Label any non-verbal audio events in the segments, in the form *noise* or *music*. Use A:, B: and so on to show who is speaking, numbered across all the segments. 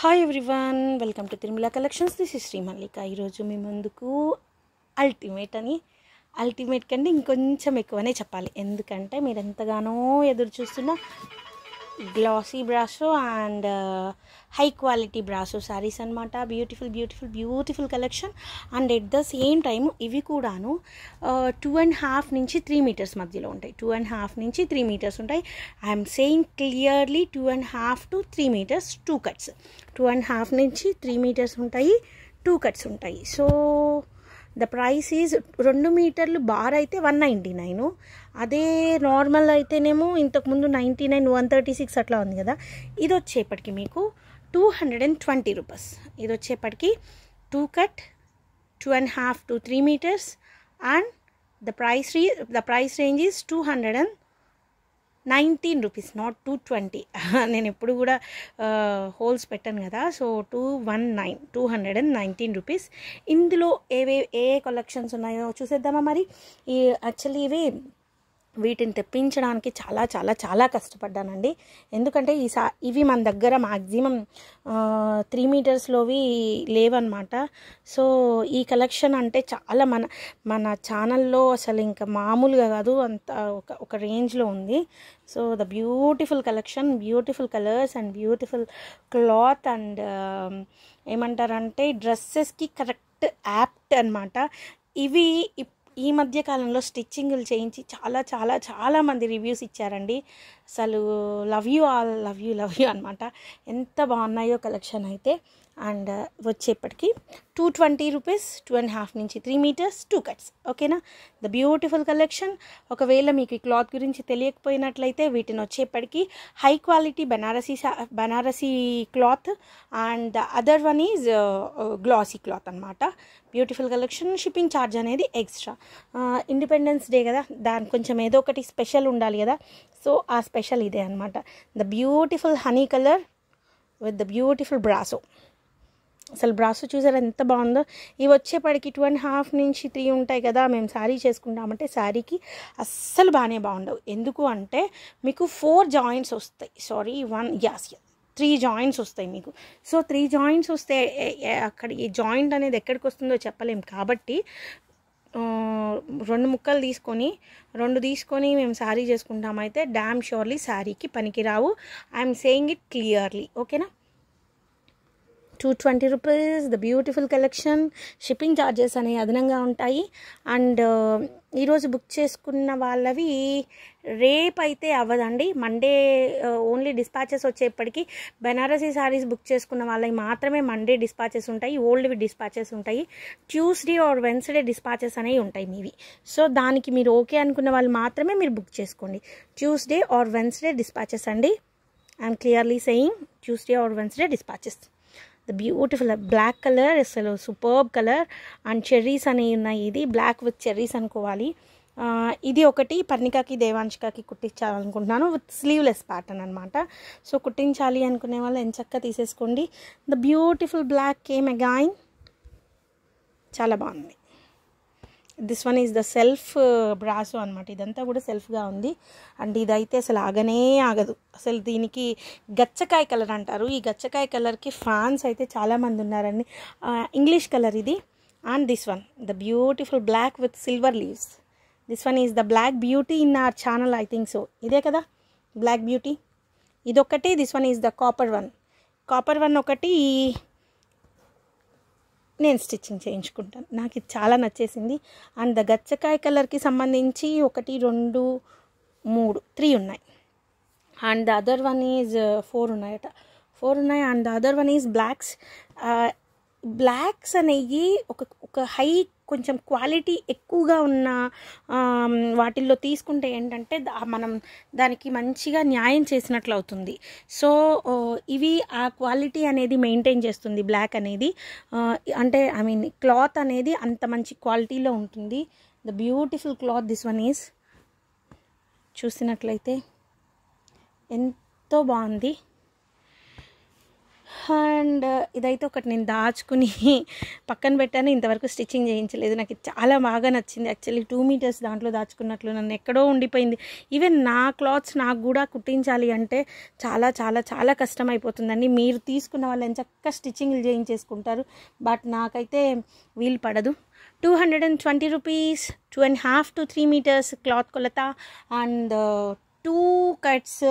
A: hi everyone welcome to Tirumala collections this is Shri Mallika ఈరోజు మీ ముందుకు అల్టిమేట్ అని అల్టిమేట్ కంటే ఇంకొంచెం ఎక్కువనే చెప్పాలి ఎందుకంటే మీరు ఎంతగానో ఎదురు చూస్తున్న glossy brasso and high quality brasso sarees అనమాట beautiful beautiful beautiful collection and at the same time ఇవి కూడాను టూ అండ్ హాఫ్ నుంచి త్రీ మీటర్స్ మధ్యలో ఉంటాయి టూ అండ్ హాఫ్ నుంచి త్రీ మీటర్స్ ఉంటాయి I'm saying clearly two and half to three metres two cuts two and half నుంచి three metres ఉంటాయి two cuts ఉంటాయి సో ద ప్రైస్ ఈజ్ రెండు మీటర్లు బార్ అయితే వన్ నైంటీ నైన్ అదే నార్మల్ అయితేనేమో ఇంతకుముందు ninety nine one thirty six అట్లా ఉంది కదా ఇది వచ్చేపటికి మీకు two hundred and twenty rupees ఇది వచ్చేపటికి two cut two and half to three metres and the price re the price range is two hundred and nineteen rupees not two twenty నేను ఎప్పుడు కూడా హోల్స్ పెట్టాను కదా so two one nine two hundred and nineteen rupees ఇందులో ఏవే ఏ collections ఉన్నాయో చూసేద్దామా మరి ఈ యాక్చువల్లీ ఇవి వీటిని తెప్పించడానికి చాలా చాలా చాలా కష్టపడ్డానండి ఎందుకంటే ఈ సా ఇవి మన దగ్గర మ్యాక్సిమం త్రీ మీటర్స్లోవి లేవన్నమాట సో ఈ కలెక్షన్ అంటే చాలా మన మన ఛానల్లో అసలు ఇంకా మామూలుగా కాదు అంత ఒక ఒక రేంజ్లో ఉంది so the beautiful collection beautiful colours and beautiful cloth and ఏమంటారంటే డ్రెస్సెస్కి కరెక్ట్ యాప్ట్ అనమాట ఇవి ఈ మధ్య కాలంలో స్టిచ్చింగ్లు చేయించి చాలా చాలా చాలా మంది రివ్యూస్ ఇచ్చారండి అసలు love you all love you love you అనమాట ఎంత బాగున్నాయో కలెక్షన్ అయితే అండ్ వచ్చేప్పటికి two twenty rupees two and half నుంచి త్రీ మీటర్స్ టూ కట్స్ ఓకేనా ద బ్యూటిఫుల్ కలెక్షన్ ఒకవేళ మీకు ఈ క్లాత్ గురించి తెలియకపోయినట్లయితే వీటిని వచ్చేప్పటికి high quality Banarasi Banarasi cloth and the other one is glossy cloth అనమాట బ్యూటిఫుల్ కలెక్షన్ షిప్పింగ్ ఛార్జ్ అనేది ఎక్స్ట్రా ఇండిపెండెన్స్ డే కదా దాని కొంచెం ఏదో ఒకటి స్పెషల్ ఉండాలి కదా సో ఆ స్పెషల్ ఇదే అనమాట the beautiful honey colour with the beautiful brasso అసలు బ్రాస్ చూసారు ఎంత బాగుందో ఇవి వచ్చేపటికి టూ అండ్ హాఫ్ నుంచి త్రీ ఉంటాయి కదా మేము శారీ చేసుకుంటామంటే శారీకి అస్సలు బాగానే బాగుండవు ఎందుకు అంటే మీకు ఫోర్ జాయింట్స్ వస్తాయి sorry one as three joints వస్తాయి మీకు సో త్రీ జాయింట్స్ వస్తే అక్కడ ఈ జాయింట్ అనేది ఎక్కడికి వస్తుందో చెప్పలేము కాబట్టి రెండు ముక్కలు తీసుకొని రెండు తీసుకొని మేము శారీ చేసుకుంటామైతే డ్యామ్ షోర్లీ శారీకి పనికిరావు ఐఎమ్ సేయింగ్ ఇట్ క్లియర్లీ ఓకేనా two twenty rupees the beautiful collection shipping charges అనేవి అదనంగా ఉంటాయి అండ్ ఈరోజు బుక్ చేసుకున్న వాళ్ళవి రేపు అయితే అవ్వదండి మండే ఓన్లీ డిస్పాచెస్ వచ్చేప్పటికీ బెనారసీ సారీస్ బుక్ చేసుకున్న వాళ్ళకి మాత్రమే మండే డిస్పాచెస్ ఉంటాయి ఓల్డ్వి డిస్పాచెస్ ఉంటాయి ట్యూస్డే ఆర్ వెన్స్డే డిస్పాచెస్ అనేవి ఉంటాయి మీవి సో దానికి మీరు ఓకే అనుకున్న వాళ్ళు మాత్రమే మీరు బుక్ చేసుకోండి ట్యూస్డే ఆర్ వెన్స్డే డిస్పాచెస్ అండి I'm clearly saying Tuesday or Wednesday dispatches the beautiful black colour అసలు సూపర్బ్ కలర్ అండ్ చెర్రీస్ అనేవి ఉన్నాయి ఇది బ్లాక్ విత్ చెర్రీస్ అనుకోవాలి ఇది ఒకటి పర్ణికాకి దేవాంశికకి కుట్టించాలనుకుంటున్నాను విత్ స్లీవ్లెస్ ప్యాటర్న్ అనమాట సో కుట్టించాలి అనుకునే వాళ్ళు ఎంచక్క తీసేసుకోండి the beautiful black came again చాలా బాగుంది this one is the self brasso అనమాట ఇదంతా కూడా సెల్ఫ్గా ఉంది అండ్ ఇదైతే అసలు ఆగనే ఆగదు అసలు దీనికి గచ్చకాయ కలర్ అంటారు ఈ గచ్చకాయ కలర్కి ఫ్యాన్స్ అయితే చాలామంది ఉన్నారండి ఇంగ్లీష్ కలర్ ఇది and this one the beautiful black with silver leaves this one is the black beauty in our channel I think so ఇదే కదా బ్లాక్ బ్యూటీ ఇదొకటి this one is the copper one copper one ఒకటి నేను stitching చేయించుకుంటాను నాకు ఇది చాలా నచ్చేసింది and the గచ్చకాయ కలర్కి సంబంధించి ఒకటి రెండు మూడు త్రీ ఉన్నాయి and the other one is four ఉన్నాయట ఫోర్ ఉన్నాయి and the other one is blocks blocks అనేవి ఒక ఒక హై కొంచెం క్వాలిటీ ఎక్కువగా ఉన్న వాటిల్లో తీసుకుంటే ఏంటంటే మనం దానికి మంచిగా న్యాయం చేసినట్లు అవుతుంది సో ఇవి ఆ క్వాలిటీ అనేది మెయింటైన్ చేస్తుంది బ్లాక్ అనేది అంటే ఐ మీన్ క్లాత్ అనేది అంత మంచి క్వాలిటీలో ఉంటుంది the beautiful cloth this one is చూసినట్లయితే ఎంతో బాగుంది అండ్ ఇదైతే ఒకటి నేను దాచుకుని పక్కన పెట్టాను ఇంతవరకు స్టిచ్చింగ్ చేయించలేదు నాకు చాలా బాగా నచ్చింది యాక్చువల్లీ టూ మీటర్స్ దాంట్లో దాచుకున్నట్లు నన్ను ఎక్కడో ఉండిపోయింది ఈవెన్ నా క్లాత్స్ నాకు కూడా కుట్టించాలి అంటే చాలా చాలా చాలా కష్టం అయిపోతుందండి మీరు తీసుకున్న వాళ్ళని చక్కగా స్టిచ్చింగ్లు చేయించేసుకుంటారు బట్ నాకైతే వీలు పడదు two hundred and twenty rupees two and half to three metres cloth కొలత and two cuts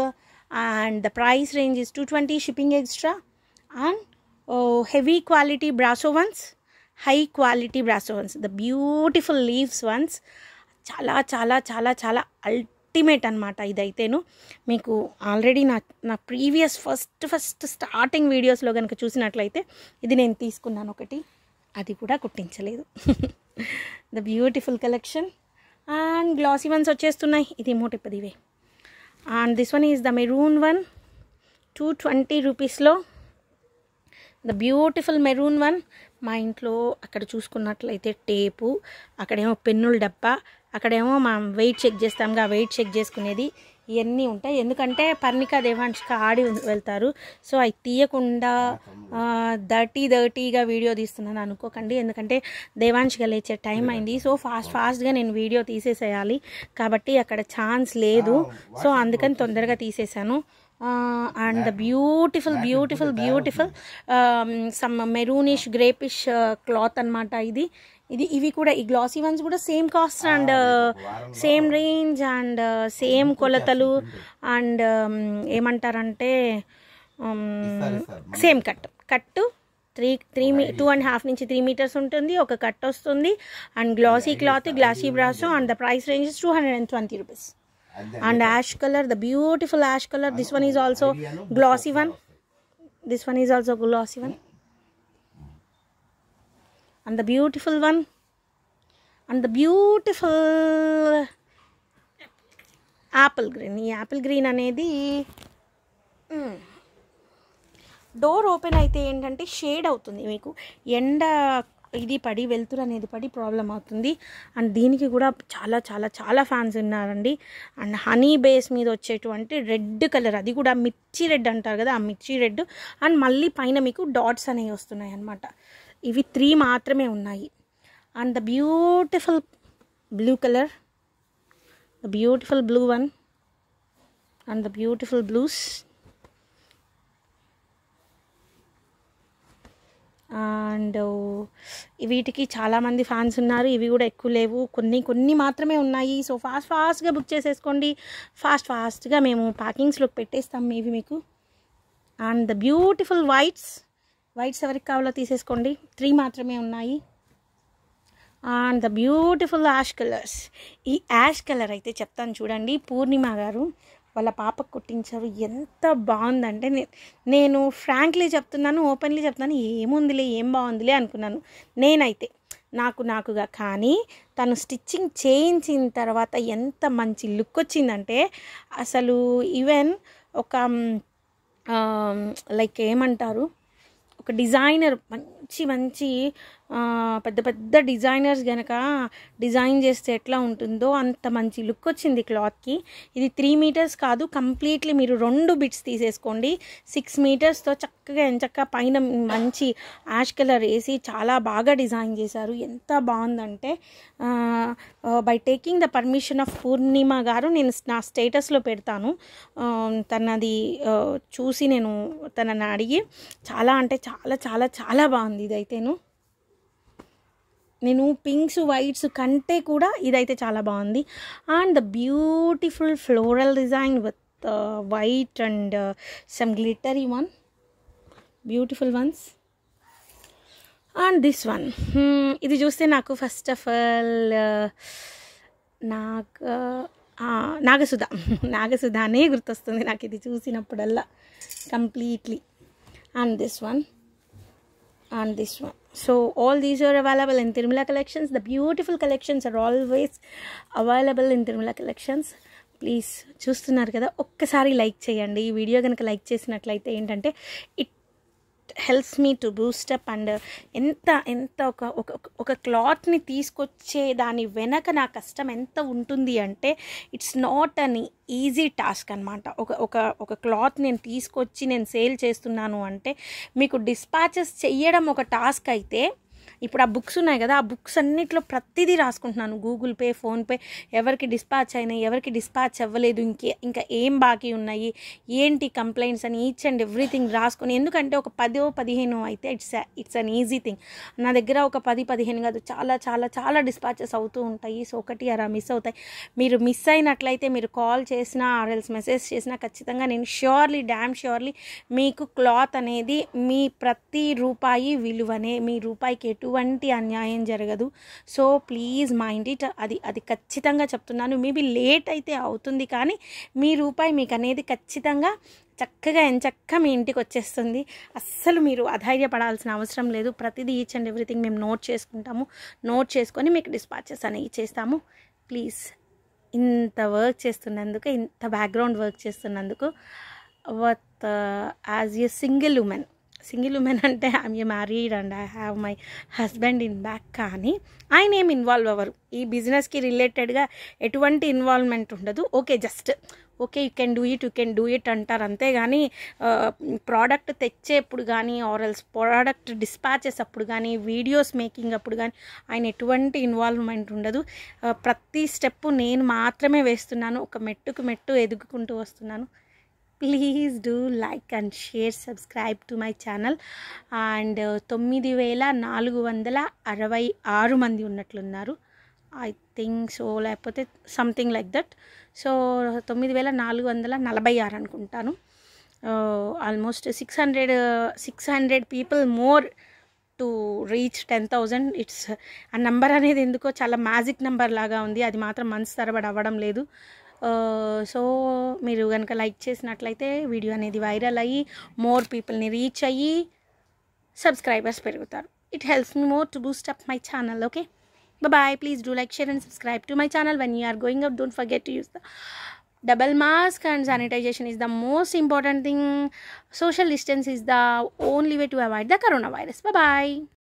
A: the price range is two twenty shipping extra and ఓ heavy quality brasso ones high quality brasso ones the beautiful leaves ones చాలా చాలా చాలా చాలా ultimate అనమాట ఇదైతేను మీకు already నా నా ప్రీవియస్ ఫస్ట్ ఫస్ట్ స్టార్టింగ్ వీడియోస్లో కనుక చూసినట్లయితే ఇది నేను తీసుకున్నాను ఒకటి అది కూడా కుట్టించలేదు the beautiful collection and glossy ones వచ్చేస్తున్నాయి ఇది మూట ఇప్పదివే and this one is the maroon one two twenty రూపీస్లో ద బ్యూటిఫుల్ మెరూన్ వన్ మా ఇంట్లో అక్కడ చూసుకున్నట్లయితే టేపు అక్కడేమో పెన్నుల డబ్బా అక్కడేమో మనం వెయిట్ చెక్ చేస్తాంగా వెయిట్ చెక్ చేసుకునేది ఇవన్నీ ఉంటాయి ఎందుకంటే పర్ణిక దేవాంశిక ఆడి వెళ్తారు సో అవి తీయకుండా దర్టీ దర్టీగా వీడియో తీస్తున్నాను అనుకోకండి ఎందుకంటే దేవాంశిక లేచే టైం అయింది సో ఫాస్ట్ ఫాస్ట్గా నేను వీడియో తీసేసేయాలి కాబట్టి అక్కడ ఛాన్స్ లేదు సో అందుకని తొందరగా తీసేశాను and the beautiful beautiful beautiful some maroonish grapish cloth అనమాట ఇది ఇది ఇవి కూడా ఈ గ్లాసీ వన్స్ కూడా same cost and same range and same కొలతలు అండ్ um, ఏమంటారంటే సేమ్ కట్ కట్టు త్రీ త్రీ మీ టూ అండ్ హాఫ్ నుంచి త్రీ మీటర్స్ ఉంటుంది ఒక కట్ వస్తుంది and glossy cloth glossy brass and the price range two hundred and twenty rupees and ash color the beautiful ash color this one is also glossy one this one is also glossy one and the beautiful one and the beautiful apple green ఈ apple green అనేది door open అయితే ఏంటంటే shade అవుతుంది మీకు ఎండ ఇది పడి వెలుతురు అనేది పడి ప్రాబ్లం అవుతుంది అండ్ దీనికి కూడా చాలా చాలా చాలా ఫ్యాన్స్ ఉన్నారండి అండ్ హనీ బేస్ మీద వచ్చేటువంటి రెడ్ కలర్ అది కూడా మిర్చి రెడ్ అంటారు కదా ఆ మిర్చి రెడ్ అండ్ మళ్ళీ పైన మీకు డాట్స్ అనేవి వస్తున్నాయి అనమాట ఇవి త్రీ మాత్రమే ఉన్నాయి and the beautiful blue colour the beautiful blue one and the beautiful blues and వీటికి చాలామంది ఫ్యాన్స్ ఉన్నారు ఇవి కూడా ఎక్కువ లేవు కొన్ని కొన్ని మాత్రమే ఉన్నాయి సో ఫాస్ట్ ఫాస్ట్గా బుక్ చేసేసుకోండి ఫాస్ట్ ఫాస్ట్గా మేము ప్యాకింగ్స్లో పెట్టేస్తాం ఇవి మీకు and the beautiful whites whites ఎవరికి కావాలో తీసేసుకోండి త్రీ మాత్రమే ఉన్నాయి and the beautiful ash colours ఈ యాష్ కలర్ అయితే చెప్తాను చూడండి పూర్ణిమ గారు వాళ్ళ పాప కుట్టించారు ఎంత బాగుందంటే నేను ఫ్రాంక్లీ చెప్తున్నాను ఓపెన్లీ చెప్తున్నాను ఏముందిలే ఏం బాగుందిలే అనుకున్నాను నేనైతే నాకు నాకుగా కానీ తను స్టిచ్చింగ్ చేయించిన తర్వాత ఎంత మంచి లుక్ వచ్చిందంటే అసలు ఈవెన్ ఒక లైక్ ఏమంటారు ఒక డిజైనర్ మంచి మంచి పెద్ద పెద్ద డిజైనర్స్ కనుక డిజైన్ చేస్తే ఎట్లా ఉంటుందో అంత మంచి లుక్ వచ్చింది క్లాత్కి ఇది త్రీ మీటర్స్ కాదు కంప్లీట్లీ మీరు రెండు బిట్స్ తీసేసుకోండి సిక్స్ మీటర్స్తో చక్కగా ఎంచక్క పైన మంచి యాష్ కలర్ వేసి చాలా బాగా డిజైన్ చేశారు ఎంత బాగుందంటే by taking the permission of Purnima గారు నేను నా స్టేటస్లో పెడతాను తనది చూసి నేను తనని అడిగి చాలా అంటే చాలా చాలా చాలా బాగుంది ఇదైతేను నేను పింక్స్ వైట్స్ కంటే కూడా ఇదైతే చాలా బాగుంది and the beautiful floral design with white and some glittery one beautiful ones and this one ఇది చూస్తే నాకు ఫస్ట్ ఆఫ్ ఆల్ నాకు నాగసుధ *laughs* నాగసుధ అనే గుర్తొస్తుంది నాకు ఇది చూసినప్పుడల్లా completely and this one and this one so all these are available in Tirumala collections the beautiful collections are always available in Tirumala collections please చూస్తున్నారు కదా ఒక్కసారి లైక్ చేయండి ఈ వీడియో కనుక లైక్ చేసినట్లయితే ఏంటంటే it helps me to boost up and ఎంత ఎంత ఒక ఒక క్లాత్ని తీసుకొచ్చే దాని వెనక నా కష్టం ఎంత ఉంటుంది అంటే it's not an easy task అనమాట ఒక ఒక ఒక క్లాత్ నేను తీసుకొచ్చి నేను సేల్ చేస్తున్నాను అంటే మీకు డిస్పాచెస్ చేయడం ఒక టాస్క్ అయితే ఇప్పుడు ఆ బుక్స్ ఉన్నాయి కదా ఆ బుక్స్ అన్నింటిలో ప్రతిదీ రాసుకుంటున్నాను గూగుల్ పే ఫోన్పే ఎవరికి డిస్పాచ్ అయినాయి ఎవరికి డిస్పాచ్ అవ్వలేదు ఇంకే ఇంకా ఏం బాకీ ఉన్నాయి ఏంటి కంప్లైంట్స్ అని ఈచ్ అండ్ ఎవ్రీథింగ్ రాసుకొని ఎందుకంటే ఒక పదో పదిహేను అయితే it's it's an easy thing నా దగ్గర ఒక పది పదిహేను కాదు చాలా చాలా చాలా డిస్పాచెస్ అవుతూ ఉంటాయి సో ఒకటి అలా మిస్ అవుతాయి మీరు మిస్ అయినట్లయితే మీరు కాల్ చేసినా ఆర్ఎల్స్ మెసేజ్ చేసినా ఖచ్చితంగా నేను ష్యూర్లీ డ్యామ్ ష్యూర్లీ మీకు క్లాత్ అనేది మీ ప్రతి రూపాయి విలువనే మీ రూపాయికి ఎటువంటి అన్యాయం జరగదు సో ప్లీజ్ మైండ్ ఇట్ అది అది ఖచ్చితంగా చెప్తున్నాను మేబీ లేట్ అయితే అవుతుంది కానీ మీ రూపాయి మీకు అనేది ఖచ్చితంగా చక్కగా ఎంచక్క మీ ఇంటికి వచ్చేస్తుంది అస్సలు మీరు అధైర్యపడాల్సిన అవసరం లేదు ప్రతిదీ ఈచ్ అండ్ ఎవ్రీథింగ్ మేము నోట్ చేసుకుంటాము నోట్ చేసుకొని మీకు డిస్పాచెస్ అనేవి చేస్తాము ప్లీజ్ ఇంత వర్క్ చేస్తున్నందుకు ఇంత బ్యాక్గ్రౌండ్ వర్క్ చేస్తున్నందుకు what as a single woman single woman అంటే I'm a married and I have my husband in back కానీ ఆయన ఏమి ఇన్వాల్వ్ అవ్వరు ఈ బిజినెస్కి రిలేటెడ్గా ఎటువంటి ఇన్వాల్వ్మెంట్ ఉండదు okay just okay you can do it you can do it అంటారు అంతేగాని ప్రోడక్ట్ తెచ్చేప్పుడు కానీ ఆరల్స్ ప్రోడక్ట్ డిస్పాచెస్ అప్పుడు కానీ వీడియోస్ మేకింగ్ అప్పుడు కానీ ఆయన ఎటువంటి ఇన్వాల్వ్మెంట్ ఉండదు ప్రతి స్టెప్ నేను మాత్రమే వేస్తున్నాను ఒక మెట్టుకు మెట్టు ఎదుగుకుంటూ వస్తున్నాను please do like and share subscribe to my channel and తొమ్మిది వేల నాలుగు వందల అరవై ఆరు మంది ఉన్నట్లున్నారు ఐ థింక్ సో లేకపోతే సంథింగ్ లైక్ దట్ సో తొమ్మిది వేల నాలుగు వందల నలభై ఆరు అనుకుంటాను almost six hundred six hundred people more to reach ten thousand it's ఆ నెంబర్ అనేది ఎందుకో చాలా మ్యాజిక్ నెంబర్ లాగా ఉంది అది మాత్రం మంత్స్ తరబడి అవ్వడం లేదు సో మీరు కనుక లైక్ చేసినట్లయితే వీడియో అనేది వైరల్ అయ్యి మోర్ పీపుల్ని రీచ్ అయ్యి సబ్స్క్రైబర్స్ పెరుగుతారు it helps me more to boost up my channel okay bye please do like share and subscribe to my channel when you are going up don't forget to use the double mask and sanitization is the most important thing social distance is the only way to avoid the corona virus bye